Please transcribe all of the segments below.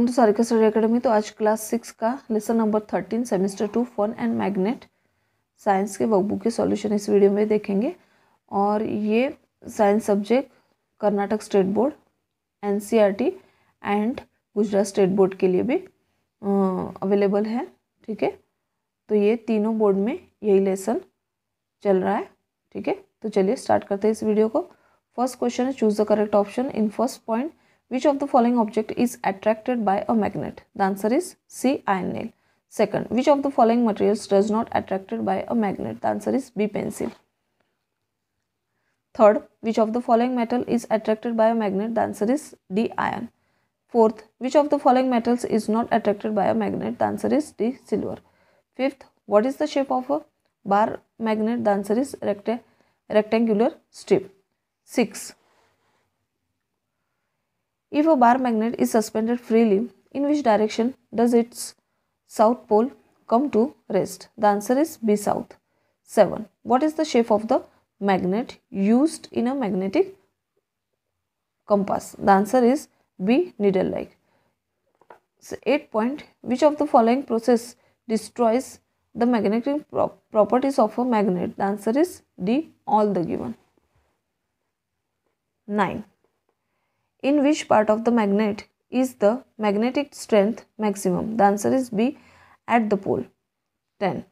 Welcome to Sarika study academy तो आज class six का lesson number thirteen semester two fun and magnet science के workbook के solution इस वीडियो में देखेंगे और ये science subject Karnataka state board NCERT and Gujarat state board के लिए भी अवेलेबल है ठीक है तो ये तीनों बोर्ड में यही लेसन चल रहा है ठीक है तो चलिए स्टार्ट करते हैं इस वीडियो को first question choose the correct option in first point Which of the following object is attracted by a magnet? The answer is C. Iron nail. Second, which of the following materials does not attracted by a magnet? The answer is B. Pencil. Third, which of the following metal is attracted by a magnet? The answer is D. Iron. Fourth, which of the following metals is not attracted by a magnet? The answer is D. Silver. Fifth, what is the shape of a bar magnet? The answer is recta rectangular strip. 6. If a bar magnet is suspended freely, in which direction does its south pole come to rest? The answer is B south. 7. What is the shape of the magnet used in a magnetic compass? The answer is B needle like. So 8. Point, which of the following process destroys the magnetic properties of a magnet? The answer is D all the given. 9. In which part of the magnet is the magnetic strength maximum? The answer is B at the pole. 10.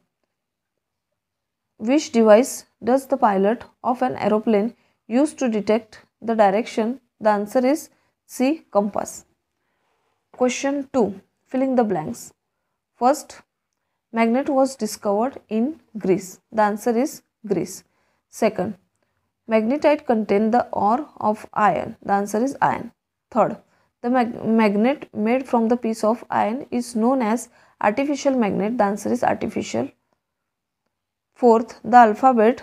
Which device does the pilot of an aeroplane use to detect the direction? The answer is C compass. Question 2. Filling the blanks. First, magnet was discovered in Greece. The answer is Greece. Second, Magnetite contain the ore of iron. The answer is iron. Third, the mag magnet made from the piece of iron is known as artificial magnet. The answer is artificial. Fourth, the alphabet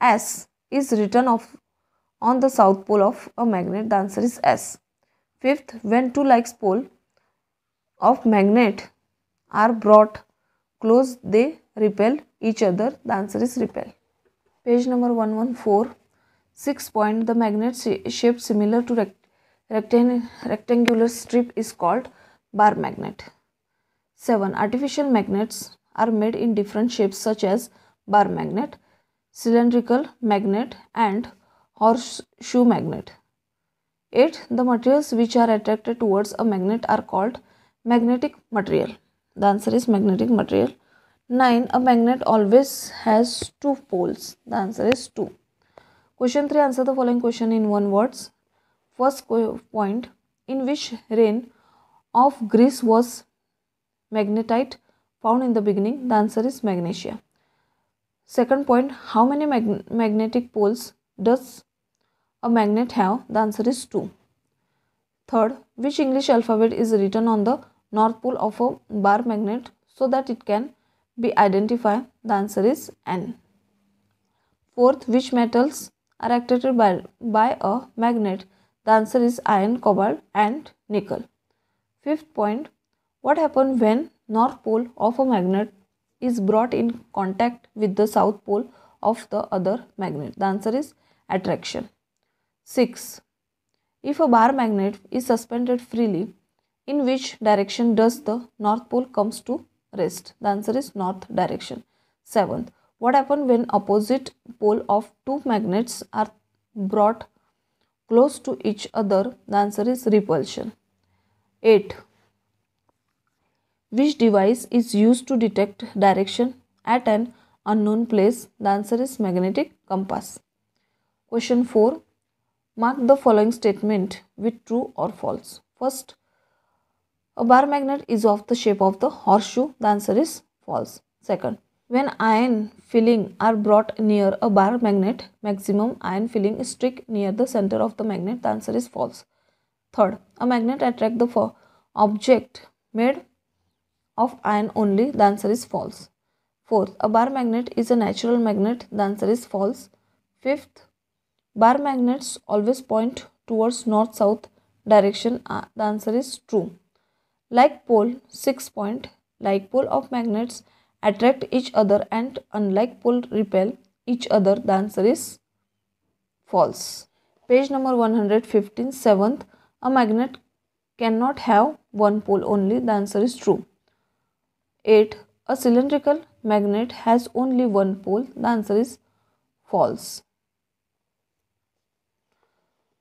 S is written of on the south pole of a magnet. The answer is S. Fifth, when two like pole of magnet are brought close, they repel each other. The answer is repel. Page number 114. Six point. The magnet shape similar to rect rectang rectangular strip is called bar magnet. 7. Artificial magnets are made in different shapes such as bar magnet, cylindrical magnet and horseshoe magnet. 8. The materials which are attracted towards a magnet are called magnetic material. The answer is magnetic material 9. A magnet always has two poles. The answer is 2. Question 3. Answer the following question in one words. First point. In which rain of Greece was magnetite found in the beginning? The answer is magnesia. Second point. How many mag magnetic poles does a magnet have? The answer is 2. Third. Which English alphabet is written on the north pole of a bar magnet so that it can be identified? The answer is N. Fourth, which metals are attracted by, by a magnet? The answer is iron, cobalt and nickel. Fifth point, what happens when north pole of a magnet is brought in contact with the south pole of the other magnet? The answer is attraction. 6. If a bar magnet is suspended freely, in which direction does the north pole comes to rest. The answer is north direction. Seventh, what happens when opposite pole of two magnets are brought close to each other? The answer is repulsion. 8. Which device is used to detect direction at an unknown place? The answer is magnetic compass. Question 4. Mark the following statement with true or false. First, a bar magnet is of the shape of the horseshoe. The answer is false. Second, when iron filling are brought near a bar magnet, maximum iron filling is stuck near the center of the magnet. The answer is false. Third, a magnet attracts the object made of iron only. The answer is false. Fourth, a bar magnet is a natural magnet. The answer is false. Fifth, bar magnets always point towards north-south direction. Ah, the answer is true. Like pole, six point, like pole of magnets attract each other and unlike pole repel each other. The answer is false. Page number 115, seventh, a magnet cannot have one pole only. The answer is true. 8. A cylindrical magnet has only one pole. The answer is false.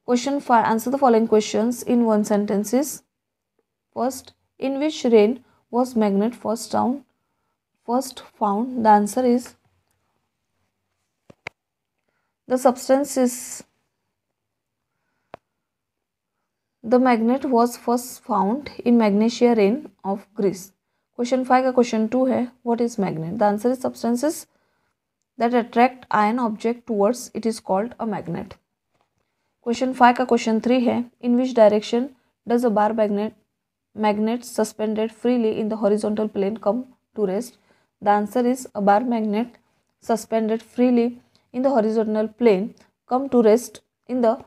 Question 5. Answer the following questions in one sentences. First, in which rain was magnet first found? First found. The answer is the substance is the magnet was first found in magnesia rain of Greece. question 5 ka question 2 hai what is magnet the answer is substances that attract iron object towards it is called a magnet question 5 ka question 3 hai in which direction does a bar magnet magnets suspended freely in the horizontal plane come to rest? The answer is a bar magnet suspended freely in the horizontal plane come to rest in the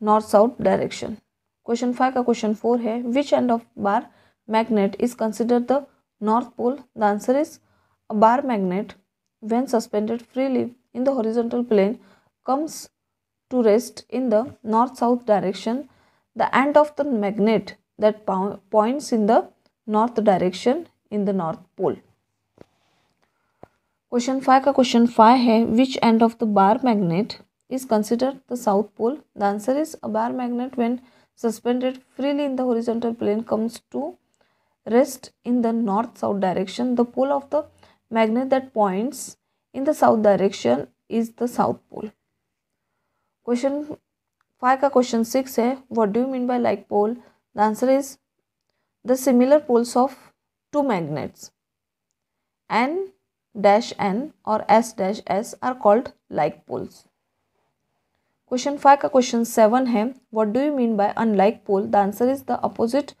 north south direction. Question five का question four hai. Which end of bar magnet is considered the north pole? The answer is a bar magnet when suspended freely in the horizontal plane comes to rest in the north south direction the end of the magnet that points in the north direction in the north pole. Question 5 ka question 5 hai. which end of the bar magnet is considered the south pole? The answer is a bar magnet when suspended freely in the horizontal plane comes to rest in the north south direction. The pole of the magnet that points in the south direction is the south pole. Question 5 ka question 6 hai. what do you mean by like pole? The answer is the similar poles of two magnets N dash N or S dash S are called like poles. Question 5 ka question 7 hai. What do you mean by unlike pole? The answer is the opposite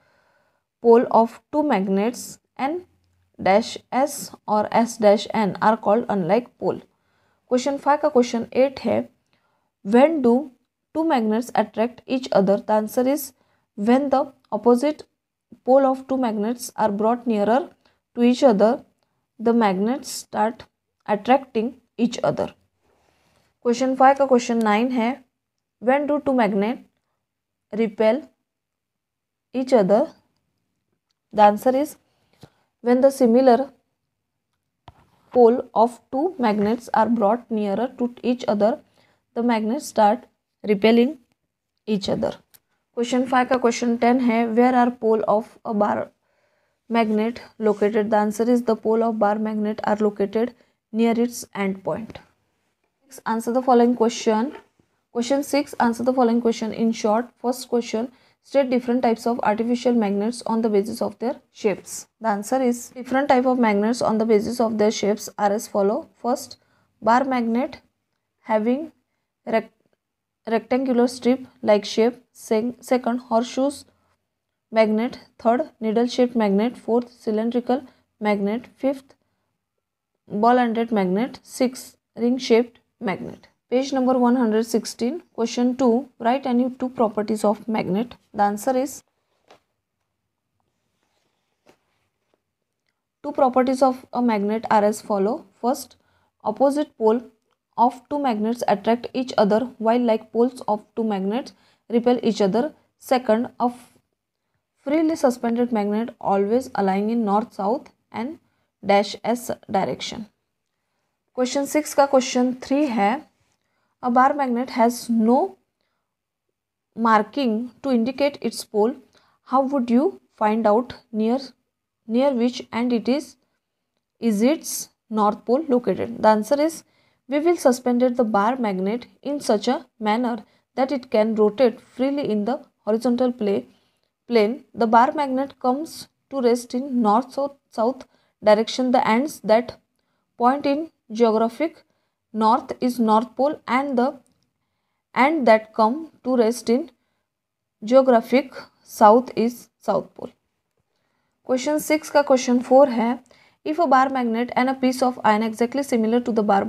pole of two magnets N dash S or S dash N are called unlike pole. Question 5 ka question 8 hai. When do two magnets attract each other? The answer is When the opposite pole of two magnets are brought nearer to each other, the magnets start attracting each other. Question five का question nine है when do two magnet repel each other the answer is when the similar pole of two magnets are brought nearer to each other the magnets start repelling each other Question five का question ten है where are pole of a bar magnet located the answer is the pole of bar magnet are located near its end point. Six, answer the following question. Question 6. Answer the following question in short. First question. State different types of artificial magnets on the basis of their shapes. The answer is different type of magnets on the basis of their shapes are as follow. First, bar magnet having rectangular strip like shape second horseshoes magnet third needle shaped magnet fourth cylindrical magnet fifth ball ended magnet sixth ring shaped magnet page number 116 question 2 write any two properties of magnet the answer is two properties of a magnet are as follow first opposite pole of two magnets attract each other while like poles of two magnets repel each other. Second, a freely suspended magnet always aligning in north south and dash s direction. Question 6 question three three A bar magnet has no marking to indicate its pole. How would you find out near near which end it is is its north pole located the answer is we will suspend the bar magnet in such a manner that it can rotate freely in the horizontal play, plane, the bar magnet comes to rest in north or south direction. The ends that point in geographic north is north pole and the and that come to rest in geographic south is south pole. Question 6 ka question 4 hai. If a bar magnet and a piece of iron exactly similar to the bar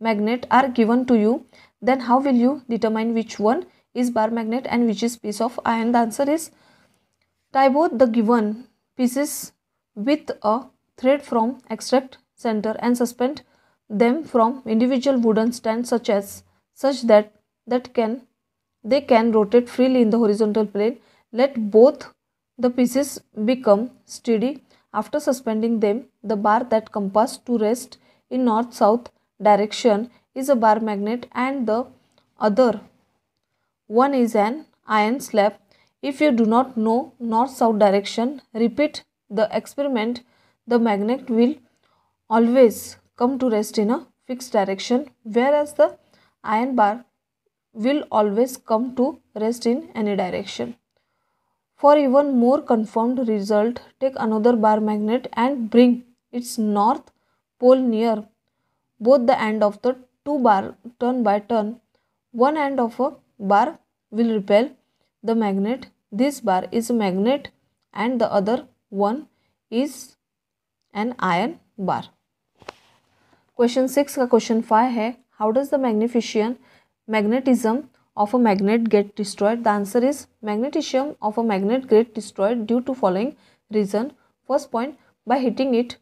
magnet are given to you then how will you determine which one is bar magnet and which is piece of iron the answer is tie both the given pieces with a thread from extract center and suspend them from individual wooden stands such as such that that can they can rotate freely in the horizontal plane let both the pieces become steady after suspending them the bar that compass to rest in north south direction is a bar magnet and the other one is an iron slab. If you do not know north-south direction, repeat the experiment. The magnet will always come to rest in a fixed direction whereas the iron bar will always come to rest in any direction. For even more confirmed result, take another bar magnet and bring its north pole near both the end of the two bar turn by turn. One end of a bar will repel the magnet. This bar is a magnet and the other one is an iron bar. Question 6 ka question 5 hai. How does the magnification magnetism of a magnet get destroyed? The answer is magnetism of a magnet get destroyed due to following reason. First point by hitting it.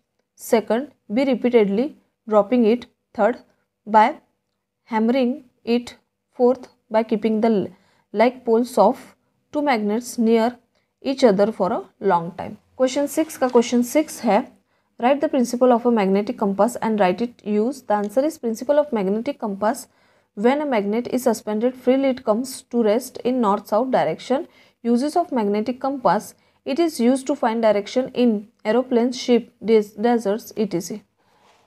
Second, be repeatedly dropping it. Third, by hammering it forth by keeping the like poles of two magnets near each other for a long time. Question 6 का question 6 है write the principle of a magnetic compass and write it use the answer is principle of magnetic compass when a magnet is suspended freely it comes to rest in north south direction uses of magnetic compass it is used to find direction in aeroplanes ship deserts etc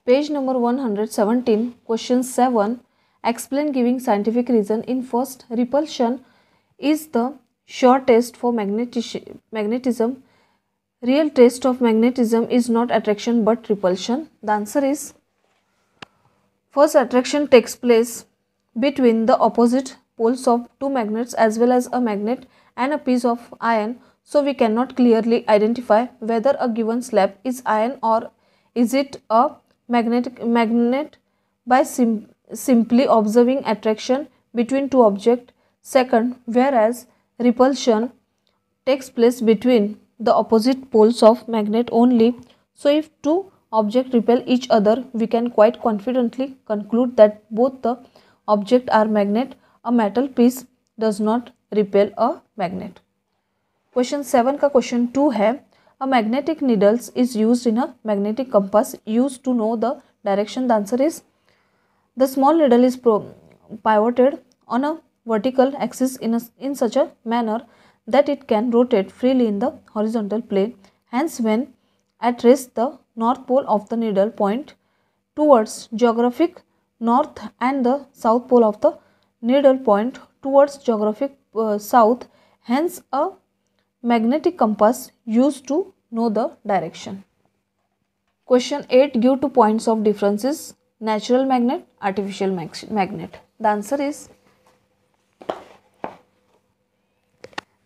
Page number 117, question 7. Explain giving scientific reason in first repulsion is the shortest for magnetism. Real test of magnetism is not attraction but repulsion. The answer is first attraction takes place between the opposite poles of two magnets as well as a magnet and a piece of iron so we cannot clearly identify whether a given slab is iron or is it a magnetic magnet by sim simply observing attraction between two objects. Second, whereas repulsion takes place between the opposite poles of magnet only. So if two objects repel each other, we can quite confidently conclude that both the object are magnet. A metal piece does not repel a magnet. Question seven का two two है a magnetic needle is used in a magnetic compass used to know the direction. The answer is the small needle is pivoted on a vertical axis in, a, in such a manner that it can rotate freely in the horizontal plane. Hence, when at rest, the north pole of the needle point towards geographic north and the south pole of the needle point towards geographic uh, south. Hence, a magnetic compass used to know the direction. Question 8 give two points of differences natural magnet artificial magnet. The answer is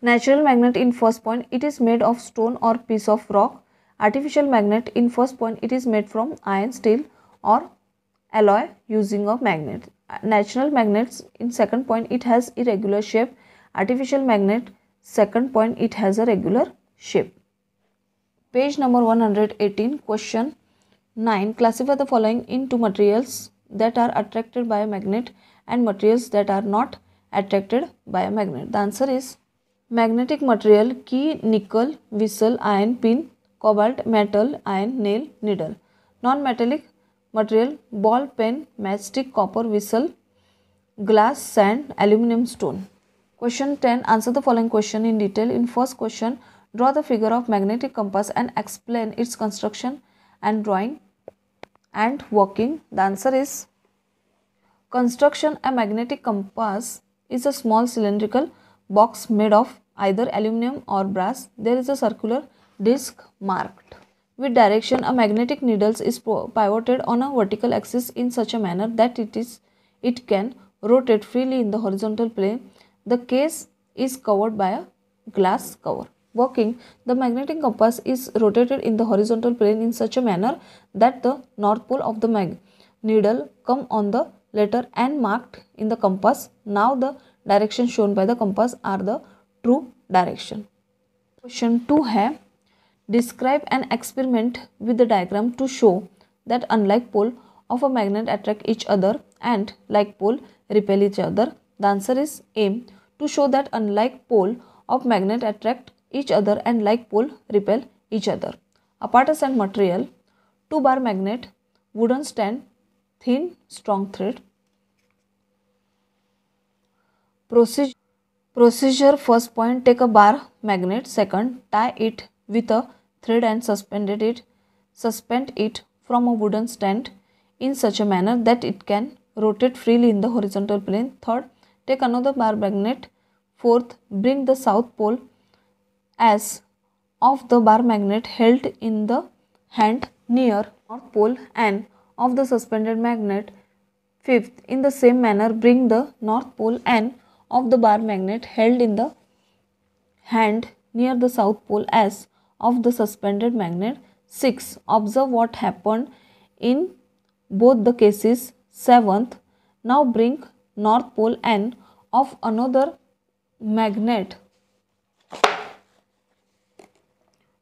natural magnet in first point it is made of stone or piece of rock. Artificial magnet in first point it is made from iron steel or alloy using a magnet. Natural magnets in second point it has irregular shape. Artificial magnet Second point, it has a regular shape. Page number 118, question 9. Classify the following into materials that are attracted by a magnet and materials that are not attracted by a magnet. The answer is magnetic material, key, nickel, whistle, iron, pin, cobalt, metal, iron, nail, needle. Non-metallic material, ball, pen, matchstick, copper, whistle, glass, sand, aluminum, stone. Question 10. Answer the following question in detail. In first question, draw the figure of magnetic compass and explain its construction and drawing and working. The answer is construction a magnetic compass is a small cylindrical box made of either aluminum or brass. There is a circular disc marked with direction a magnetic needle is pivoted on a vertical axis in such a manner that it is it can rotate freely in the horizontal plane the case is covered by a glass cover. Working, the magnetic compass is rotated in the horizontal plane in such a manner that the north pole of the mag needle come on the letter N marked in the compass. Now the direction shown by the compass are the true direction. Question 2 Have Describe an experiment with the diagram to show that unlike pole of a magnet attract each other and like pole repel each other the answer is aim to show that unlike pole of magnet attract each other and like pole repel each other. Apparatus and material 2 bar magnet, wooden stand, thin strong thread. Procedure, procedure first point take a bar magnet, second tie it with a thread and suspended it suspend it from a wooden stand in such a manner that it can rotate freely in the horizontal plane. Third, Take another bar magnet. Fourth, bring the south pole as of the bar magnet held in the hand near north pole and of the suspended magnet. Fifth, in the same manner, bring the north pole and of the bar magnet held in the hand near the south pole as of the suspended magnet. 6. Observe what happened in both the cases. 7th. Now bring north pole and of another magnet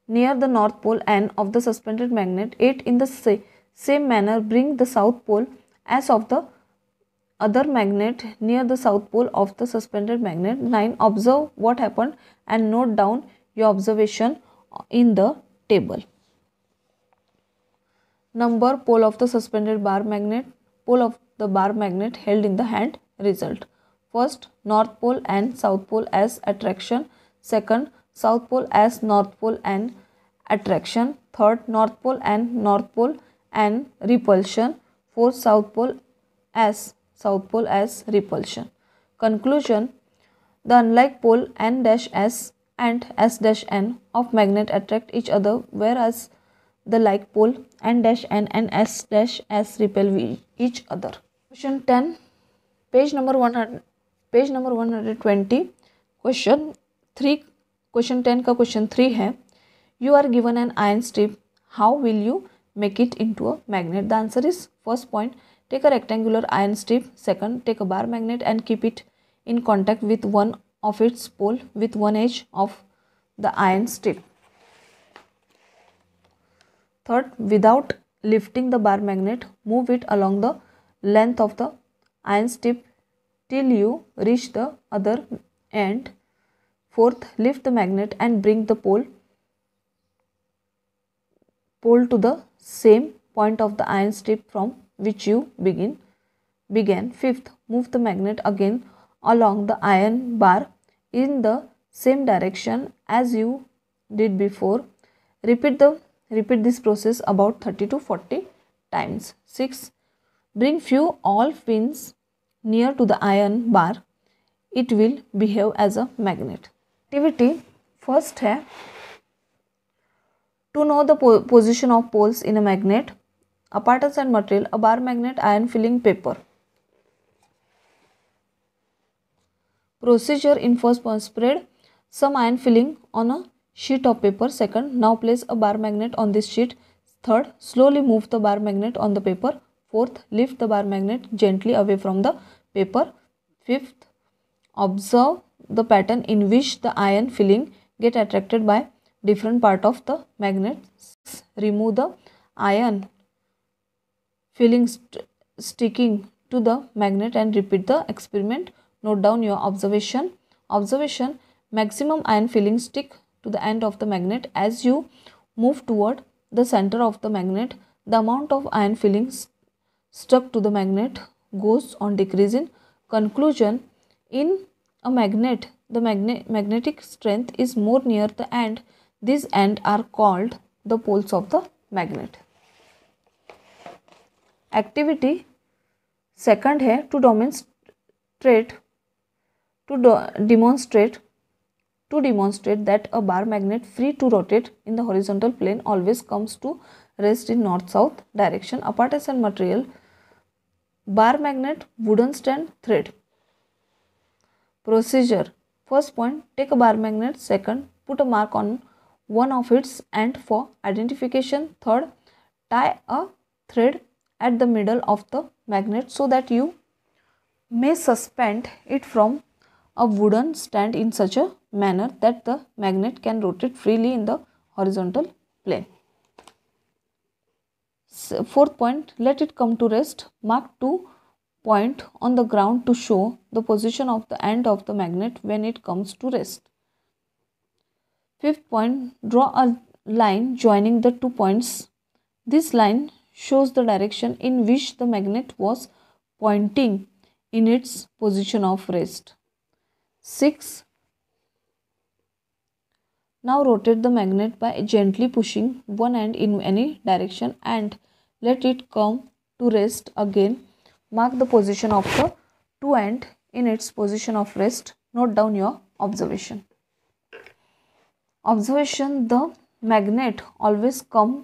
near the north pole and of the suspended magnet it in the sa same manner bring the south pole as of the other magnet near the south pole of the suspended magnet 9 observe what happened and note down your observation in the table number pole of the suspended bar magnet pole of the bar magnet held in the hand result. First, North Pole and South Pole as attraction. Second, South Pole as North Pole and attraction. Third, North Pole and North Pole and repulsion. Fourth, South Pole as South Pole as repulsion. Conclusion The unlike pole N dash S and S dash N of magnet attract each other whereas the like pole N dash N and S dash S repel each other question 10 page number 100 page number one hundred twenty question three question ten का question three है you are given an iron strip how will you make it into a magnet the answer is first point take a rectangular iron strip second take a bar magnet and keep it in contact with one of its pole with one edge of the iron strip third without lifting the bar magnet, move it along the length of the iron strip till you reach the other end. Fourth, lift the magnet and bring the pole pole to the same point of the iron strip from which you begin began. Fifth, move the magnet again along the iron bar in the same direction as you did before. Repeat the Repeat this process about 30 to 40 times. 6. Bring few all pins near to the iron bar. It will behave as a magnet. Activity first है eh, to know the po position of poles in a magnet, apparatus and material, a bar magnet, iron filling paper. Procedure in first one spread some iron filling on a sheet of paper. Second, now place a bar magnet on this sheet. Third, slowly move the bar magnet on the paper. Fourth, lift the bar magnet gently away from the paper. Fifth, observe the pattern in which the iron filling get attracted by different part of the magnet. Sixth, remove the iron filling st sticking to the magnet and repeat the experiment. Note down your observation. Observation maximum iron filling stick to the end of the magnet as you move toward the center of the magnet the amount of iron fillings stuck to the magnet goes on decreasing conclusion in a magnet the magne magnetic strength is more near the end these end are called the poles of the magnet activity second to demonstrate to demonstrate to demonstrate that a bar magnet free to rotate in the horizontal plane always comes to rest in north-south direction. A partition material, bar magnet, wooden stand, thread. Procedure. First point, take a bar magnet. Second, put a mark on one of its end for identification. Third, tie a thread at the middle of the magnet so that you may suspend it from a wooden stand in such a manner that the magnet can rotate freely in the horizontal plane. So, fourth point, let it come to rest. Mark 2 point on the ground to show the position of the end of the magnet when it comes to rest. Fifth point, draw a line joining the two points. This line shows the direction in which the magnet was pointing in its position of rest. 6. Now rotate the magnet by gently pushing one end in any direction and let it come to rest again. Mark the position of the two end in its position of rest. Note down your observation. Observation the magnet always comes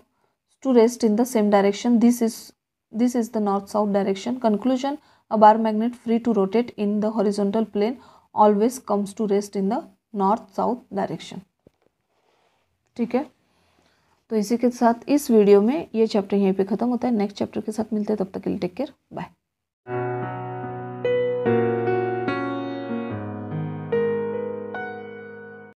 to rest in the same direction. This is this is the north south direction. Conclusion a bar magnet free to rotate in the horizontal plane always comes to rest in the north south direction. ठीक है तो इसी के साथ इस video में ये chapter यहीं पे ख़त्म होता है नेक्स्ट चैप्टर के साथ मिलते हैं तब तक के लिए टेक केयर बाय